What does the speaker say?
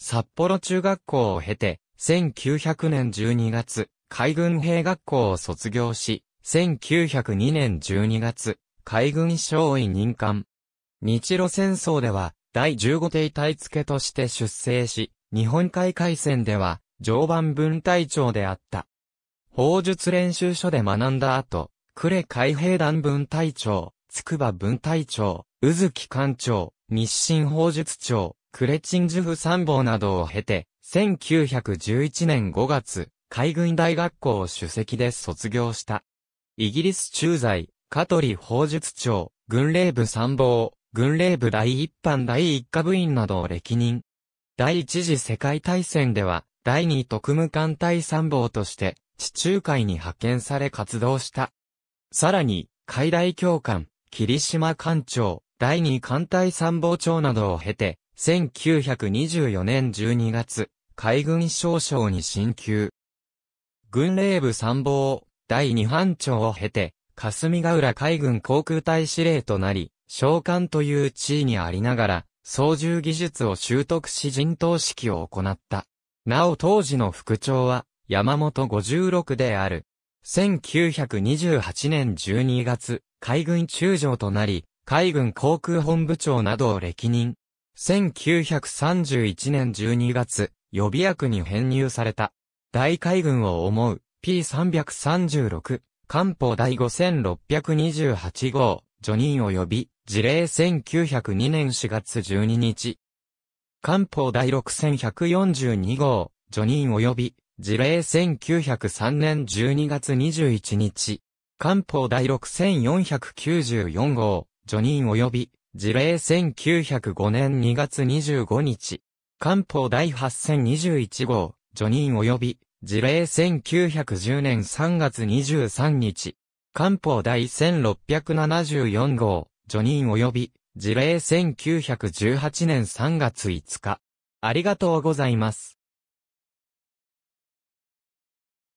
札幌中学校を経て、1900年12月、海軍兵学校を卒業し、1902年12月、海軍少尉任官。日露戦争では、第15艇隊付として出征し、日本海海戦では、常磐分隊長であった。砲術練習所で学んだ後、呉海兵団分隊長、筑波分隊長、宇月艦長、日清砲術長、クレチンジュフ参謀などを経て、1911年5月、海軍大学校を主席で卒業した。イギリス駐在、カトリ法術長、軍令部参謀、軍令部第一班第一課部員などを歴任。第一次世界大戦では、第二特務艦隊参謀として、地中海に派遣され活動した。さらに、海大教官、霧島艦長、第二艦隊参謀長などを経て、1924年12月、海軍少将に進級。軍令部参謀、第二班長を経て、霞ヶ浦海軍航空隊司令となり、召喚という地位にありながら、操縦技術を習得し陣頭指揮を行った。なお当時の副長は、山本56である。1928年12月、海軍中将となり、海軍航空本部長などを歴任。1931年12月、予備役に編入された。大海軍を思う P336、艦砲第5628号、ジョニー及び、事例1902年4月12日。艦砲第6142号、ジョニー及び、事例1903年12月21日。艦砲第6494号、ジョニー及び、事例1905年2月25日。官報第8021号、除任及び、事例1910年3月23日。官報第1674号、除任及び、事例1918年3月5日。ありがとうございます。